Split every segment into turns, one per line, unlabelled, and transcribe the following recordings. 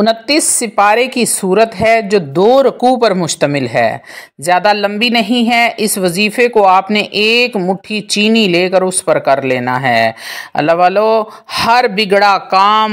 उनतीस सिपारे की सूरत है जो दो रकू पर मुश्तमिल है ज़्यादा लंबी नहीं है इस वजीफ़े को आपने एक मुट्ठी चीनी लेकर उस पर कर लेना है अल्लाह वालो हर बिगड़ा काम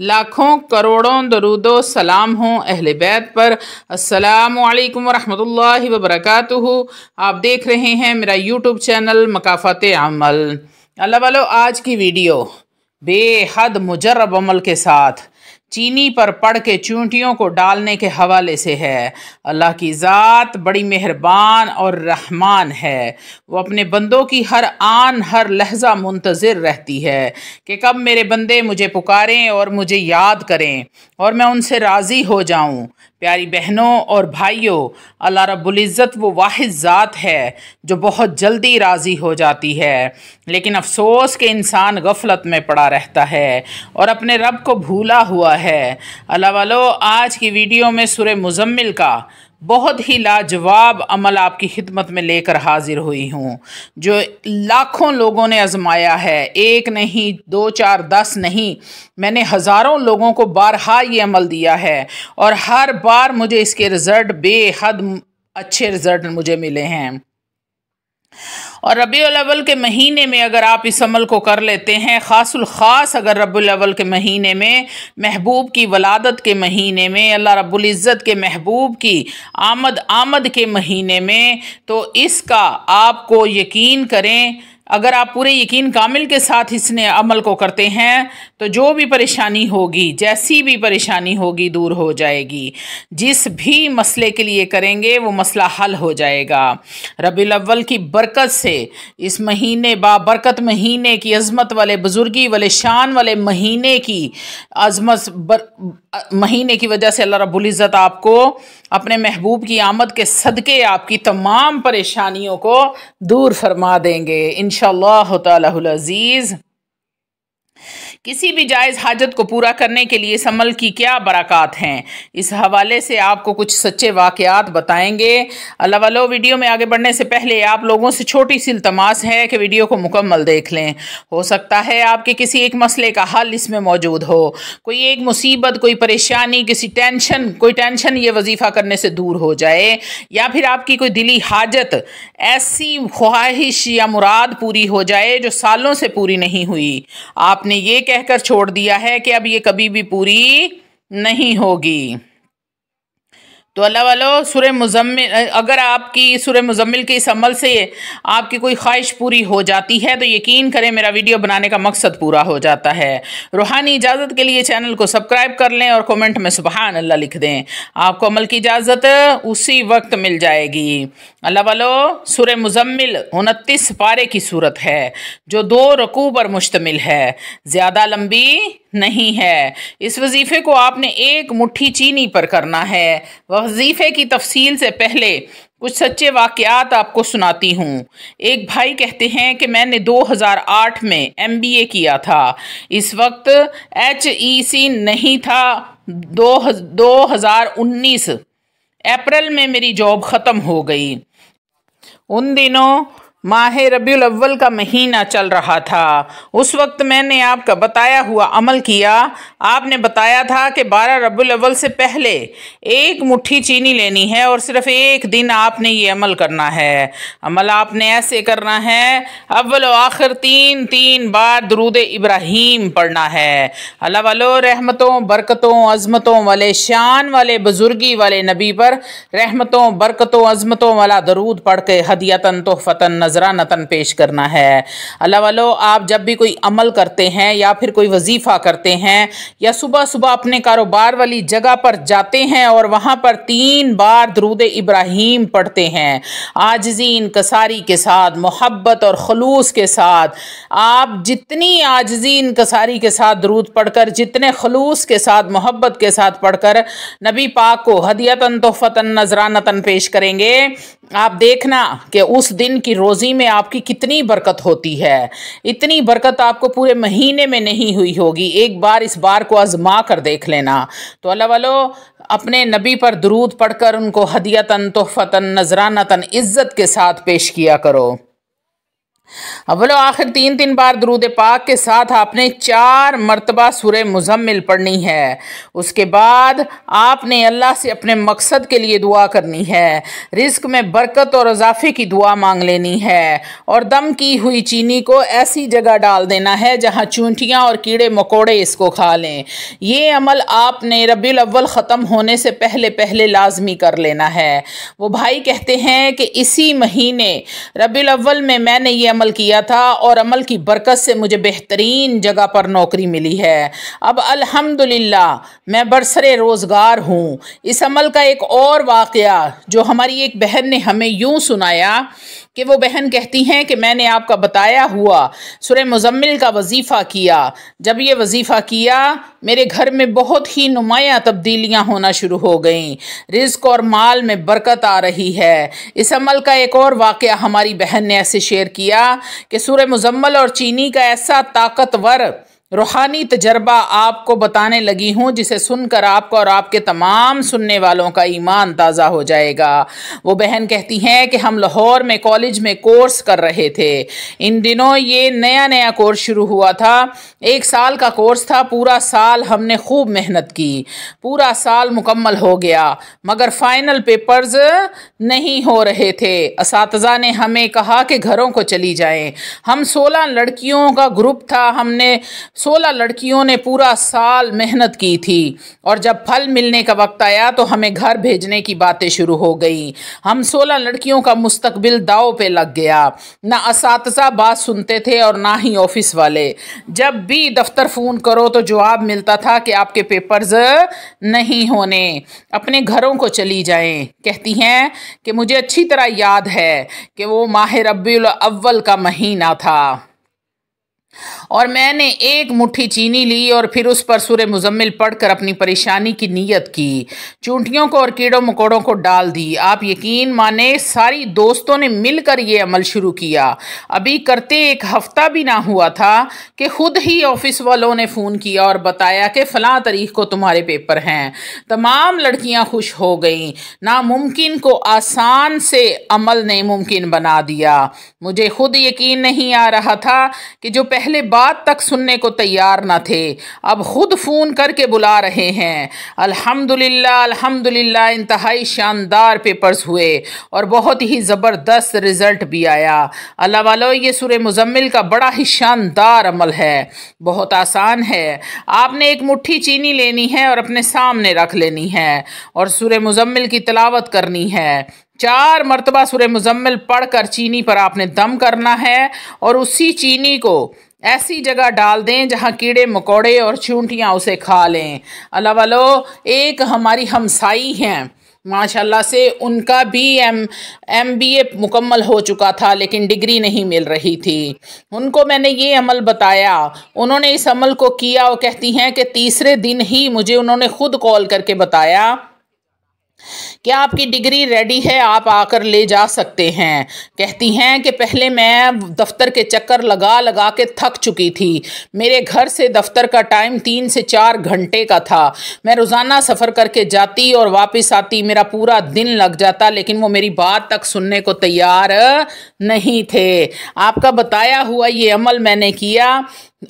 लाखों करोड़ों दरुदो सलाम हों अहल बैत पर असलकम वरहल वबरक आप देख रहे हैं मेरा यूट्यूब चैनल मकाफ़त अमल अल्लाह वालों आज की वीडियो बेहद मुजरब अमल के साथ चीनी पर पड़ के चूंटियों को डालने के हवाले से है अल्लाह की ज़ात बड़ी मेहरबान और रहमान है वो अपने बंदों की हर आन हर लहजा मुंतज़र रहती है कि कब मेरे बंदे मुझे पुकारें और मुझे याद करें और मैं उनसे राज़ी हो जाऊं प्यारी बहनों और भाइयों अल्लाह रबुल्ज़त वो वाहिद ज़ात है जो बहुत जल्दी राज़ी हो जाती है लेकिन अफ़सोस के इंसान गफलत में पड़ा रहता है और अपने रब को भूला हुआ हुआ है अल्लाह आज की वीडियो में सुर मुजम्मिल का बहुत ही लाजवाब अमल आपकी खिदमत में लेकर हाजिर हुई हूँ जो लाखों लोगों ने आजमाया है एक नहीं दो चार दस नहीं मैंने हज़ारों लोगों को बारहा ये अमल दिया है और हर बार मुझे इसके रिज़ल्ट बेहद अच्छे रिज़ल्ट मुझे मिले हैं और रबी के महीने में अगर आप इस अमल को कर लेते हैं ख़ास अगर रबी के महीने में महबूब की वलादत के महीने में अल्लाह रबुल्ज़त के महबूब की आमद आमद के महीने में तो इसका आपको यकीन करें अगर आप पूरे यकीन कामिल के साथ इस अमल को करते हैं तो जो भी परेशानी होगी जैसी भी परेशानी होगी दूर हो जाएगी जिस भी मसले के लिए करेंगे वो मसला हल हो जाएगा रबी अव्वल की बरकत से इस महीने बाबरकत महीने की अजमत वाले बुज़ुर्गी वाले शान वाले महीने की अजमत बर, महीने की वजह से अल्लाह रबुल्ज़त आपको अपने महबूब की आमद के सदक़े आपकी तमाम परेशानियों को दूर फरमा देंगे इन शज़ीज़ किसी भी जायज़ हाजत को पूरा करने के लिए समल की क्या बरक़ात हैं इस हवाले से आपको कुछ सच्चे वाक़ात बताएंगे अल्लाह वालो वीडियो में आगे बढ़ने से पहले आप लोगों से छोटी सी इल्तमास है कि वीडियो को मुकम्मल देख लें हो सकता है आपके किसी एक मसले का हल इसमें मौजूद हो कोई एक मुसीबत कोई परेशानी किसी टेंशन कोई टेंशन ये वजीफ़ा करने से दूर हो जाए या फिर आपकी कोई दिली हाजत ऐसी ख्वाहिश या मुराद पूरी हो जाए जो सालों से पूरी नहीं हुई आपने ये कह कहकर छोड़ दिया है कि अब ये कभी भी पूरी नहीं होगी तो अल्लाह वालो सुर मुजम्मिल अगर आपकी सुर मुजम्मिल के इस अमल से आपकी कोई ख्वाहिश पूरी हो जाती है तो यकीन करें मेरा वीडियो बनाने का मकसद पूरा हो जाता है रूहानी इजाज़त के लिए चैनल को सब्सक्राइब कर लें और कमेंट में सुबहान अल्लाह लिख दें आपको अमल की इजाज़त उसी वक्त मिल जाएगी अल्लाह वालो सुर मुजम्मिल उनतीस पारे की सूरत है जो दो रकू पर मुश्तमिल है ज़्यादा लंबी नहीं है इस वजीफ़े को आपने एक मुट्ठी चीनी पर करना है वजीफ़े की तफसील से पहले कुछ सच्चे वाक़ात आपको सुनाती हूँ एक भाई कहते हैं कि मैंने 2008 में एमबीए किया था इस वक्त सी नहीं था दो, दो हज़ार उन्नीस अप्रैल में मेरी जॉब ख़त्म हो गई उन दिनों माह रबी अव्वल का महीना चल रहा था उस वक्त मैंने आपका बताया हुआ अमल किया आपने बताया था कि बारह रबी अव्वल से पहले एक मुट्ठी चीनी लेनी है और सिर्फ एक दिन आपने ये अमल करना है अमल आपने ऐसे करना है अव्वल आखिर तीन तीन बार दरूद इब्राहिम पढ़ना है अल्लाह वालो रहमतों बरकतों अजमतों वाले शान वाले बुजुर्गी वाले नबी पर रहमतों बरकतों अजमतों वाला दरूद पढ़ के हदियतन तोहफ़तन नजर नजरानतन पेश करना है अल्लाह वालों आप जब भी कोई अमल करते हैं या फिर कोई वजीफ़ा करते हैं या सुबह सुबह अपने कारोबार वाली जगह पर जाते हैं और वहाँ पर तीन बार दरूद इब्राहिम पढ़ते हैं आजजी इनकसारी के साथ मोहब्बत और खलूस के साथ आप जितनी आजजी इनकसारी के साथ दरूद पढ़कर जितने खलूस के साथ मोहब्बत के साथ पढ़कर नबी पाक को हदियतन तोहफ़तन नजरानतन पेश करेंगे आप देखना कि उस दिन की रोज़ी रोज़ी में आपकी कितनी बरकत होती है इतनी बरकत आपको पूरे महीने में नहीं हुई होगी एक बार इस बार को आजमा कर देख लेना तो अल्लाह वालो अपने नबी पर दरूद पढ़कर उनको हदियतन तोहफ़तन तन इज़्ज़त के साथ पेश किया करो अवलो आखिर तीन तीन बार दरूद पाक के साथ आपने चार मरतबा सुर मुजम्मिल पढ़नी है उसके बाद आपने अल्लाह से अपने मकसद के लिए दुआ करनी है रिस्क में बरकत और अजाफे की दुआ मांग लेनी है और दम की हुई चीनी को ऐसी जगह डाल देना है जहाँ चूंटियाँ और कीड़े मकोड़े इसको खा लें ये अमल आपने रबील अव्वल ख़त्म होने से पहले पहले लाजमी कर लेना है वो भाई कहते हैं कि इसी महीने रबील अव्वल में मैंने ये अमल किया था और अमल की बरकत से मुझे बेहतरीन जगह पर नौकरी मिली है अब अल्हम्दुलिल्लाह मैं बरसर रोज़गार हूँ इस अमल का एक और वाक़ जो हमारी एक बहन ने हमें यूँ सुनाया कि वो बहन कहती हैं कि मैंने आपका बताया हुआ सुर मुजम्मिल का वजीफ़ा किया जब ये वजीफ़ा किया मेरे घर में बहुत ही नुमाया तब्दीलियाँ होना शुरू हो गईं रिस्क और माल में बरकत आ रही है इस अमल का एक और वाक़ हमारी बहन ने ऐसे शेयर किया कि सुर मुजम्मल और चीनी का ऐसा ताकतवर रूहानी तजर्बा आपको बताने लगी हूँ जिसे सुनकर आपका और आपके तमाम सुनने वालों का ईमान ताज़ा हो जाएगा वो बहन कहती हैं कि हम लाहौर में कॉलेज में कोर्स कर रहे थे इन दिनों ये नया नया कोर्स शुरू हुआ था एक साल का कोर्स था पूरा साल हमने खूब मेहनत की पूरा साल मुकम्मल हो गया मगर फ़ाइनल पेपर्स नहीं हो रहे थे इस ने हमें कहा कि घरों को चली जाएँ हम सोलह लड़कियों का ग्रुप था हमने सोलह लड़कियों ने पूरा साल मेहनत की थी और जब फल मिलने का वक्त आया तो हमें घर भेजने की बातें शुरू हो गई हम सोलह लड़कियों का मुस्तबिल दाव पे लग गया ना इस बात सुनते थे और ना ही ऑफिस वाले जब भी दफ्तर फ़ोन करो तो जवाब मिलता था कि आपके पेपर्स नहीं होने अपने घरों को चली जाएं कहती हैं कि मुझे अच्छी तरह याद है कि वो माह रबी अव्वल का महीना था और मैंने एक मुट्ठी चीनी ली और फिर उस पर सुर मुजम्मिल पढ़कर अपनी परेशानी की नीयत की चूंटियों को और कीड़ों मकोड़ों को डाल दी आप यकीन माने सारी दोस्तों ने मिलकर ये अमल शुरू किया अभी करते एक हफ्ता भी ना हुआ था कि खुद ही ऑफिस वालों ने फ़ोन किया और बताया कि फ़लाँ तारीख को तुम्हारे पेपर हैं तमाम लड़कियाँ खुश हो गई नामुमकिन को आसान से अमल ने मुमकिन बना दिया मुझे खुद यकीन नहीं आ रहा था कि जो पहले बात तक सुनने को तैयार न थे अब खुद फ़ोन करके बुला रहे हैं अल्हम्दुलिल्लाह अल्हम्दुलिल्लाह इंतहाई शानदार पेपर्स हुए और बहुत ही ज़बरदस्त रिज़ल्ट भी आया अल्लाह वालो ये सुर मुजम्मिल का बड़ा ही शानदार अमल है बहुत आसान है आपने एक मुट्ठी चीनी लेनी है और अपने सामने रख लेनी है और सुर मुजम्मिल की तलावत करनी है चार मरतबा सुर मुजम्मिल पढ़ कर चीनी पर आपने दम करना है और उसी चीनी को ऐसी जगह डाल दें जहाँ कीड़े मकोड़े और चूंटियाँ उसे खा लें अला वालो एक हमारी हमसाई हैं माशाल्लाह से उनका भी एम एम बी ए मुकम्मल हो चुका था लेकिन डिग्री नहीं मिल रही थी उनको मैंने ये अमल बताया उन्होंने इस अमल को किया और कहती हैं कि तीसरे दिन ही मुझे उन्होंने ख़ुद कॉल करके बताया क्या आपकी डिग्री रेडी है आप आकर ले जा सकते हैं कहती हैं कि पहले मैं दफ्तर के चक्कर लगा लगा के थक चुकी थी मेरे घर से दफ्तर का टाइम तीन से चार घंटे का था मैं रोज़ाना सफ़र करके जाती और वापस आती मेरा पूरा दिन लग जाता लेकिन वो मेरी बात तक सुनने को तैयार नहीं थे आपका बताया हुआ ये अमल मैंने किया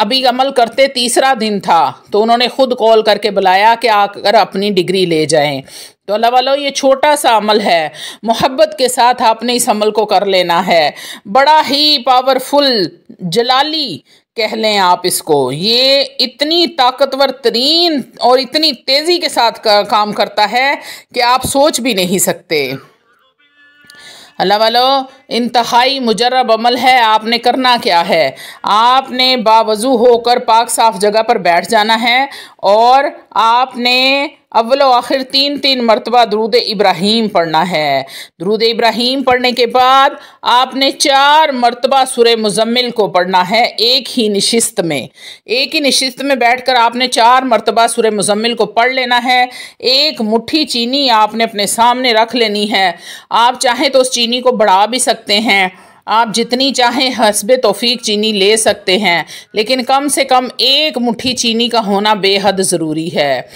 अभी अमल करते तीसरा दिन था तो उन्होंने खुद कॉल करके बुलाया कि आकर अपनी डिग्री ले जाएं तो अल्लाह वालों ये छोटा सा अमल है मोहब्बत के साथ आपने इस अमल को कर लेना है बड़ा ही पावरफुल जलाली कह लें आप इसको ये इतनी ताकतवर तरीन और इतनी तेज़ी के साथ का, काम करता है कि आप सोच भी नहीं सकते अल्लाह वालो इंतहाई मुजरब अमल है आपने करना क्या है आपने बावजू होकर पाक साफ जगह पर बैठ जाना है और आपने अव्वल आखिर तीन तीन मरतबा दरूद इब्राहिम पढ़ना है दरूद इब्राहिम पढ़ने के बाद आपने चार मरतबा सुर मुजम्मिल को पढ़ना है एक ही नशस्त में एक ही नशस्त में बैठ कर आपने चार मरतबा सुर मुजम्मिल को पढ़ लेना है एक मुट्ठी चीनी आपने अपने सामने रख लेनी है आप चाहें तो उस चीनी को बढ़ा भी सकते हैं आप जितनी चाहें हसब तोफ़ी चीनी ले सकते हैं लेकिन कम से कम एक मुट्ठी चीनी का होना बेहद ज़रूरी है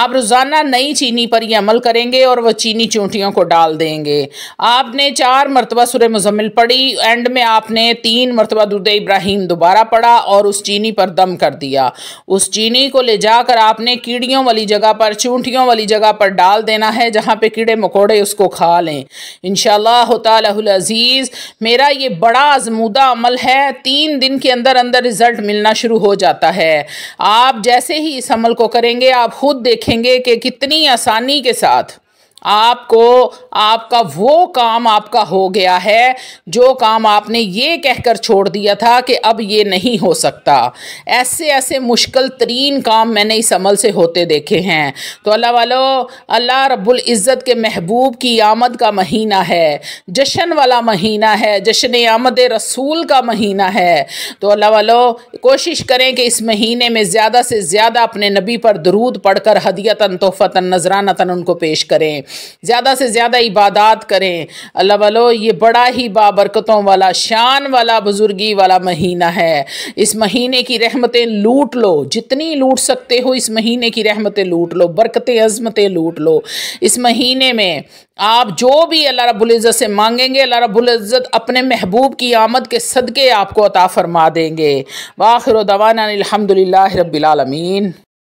आप रोज़ाना नई चीनी पर यह अमल करेंगे और वह चीनी चूंटियों को डाल देंगे आपने चार मरतबा सुर मुजम्मिल पढ़ी एंड में आपने तीन मरतबा दुर्द इब्राहिम दोबारा पढ़ा और उस चीनी पर दम कर दिया उस चीनी को ले जाकर आपने कीड़ियों वाली जगह पर चूंटियों वाली जगह पर डाल देना है जहाँ पर कीड़े मकोड़े उसको खा लें इन तजीज़ मेरा ये बड़ा आजमूदा अमल है तीन दिन के अंदर अंदर रिज़ल्ट मिलना शुरू हो जाता है आप जैसे ही इस अमल को करेंगे आप ख़ुद देखेंगे कि कितनी आसानी के साथ आपको आपका वो काम आपका हो गया है जो काम आपने ये कहकर छोड़ दिया था कि अब ये नहीं हो सकता ऐसे ऐसे मुश्किल तरीन काम मैंने इस अमल से होते देखे हैं तो अल्लाह वालो अल्लाह रब्बुल इज़्ज़त के महबूब की आमद का महीना है जश्न वाला महीना है जश्न आमद रसूल का महीना है तो अल्लाह वालो कोशिश करें कि इस महीने में ज़्यादा से ज़्यादा अपने नबी पर दरूद पढ़कर हदियतन तोहफ़तन नजरानतन उनको पेश करें ज़्यादा से ज़्यादा इबादत करें अल्लाह वालो ये बड़ा ही बाबरकतों वाला शान वाला बुजुर्गी वाला महीना है इस महीने की रहमतें लूट लो जितनी लूट सकते हो इस महीने की रहमतें लूट लो बरकतें अजमतें लूट लो इस महीने में आप जो भी अल्लाह रबुल्ज़त से मांगेंगे अल्लाह रबुल्ज़त अपने महबूब की आमद के सदक़े आपको अता फरमा देंगे वाखिर दवाना अलहमदिल्ला रबालमीन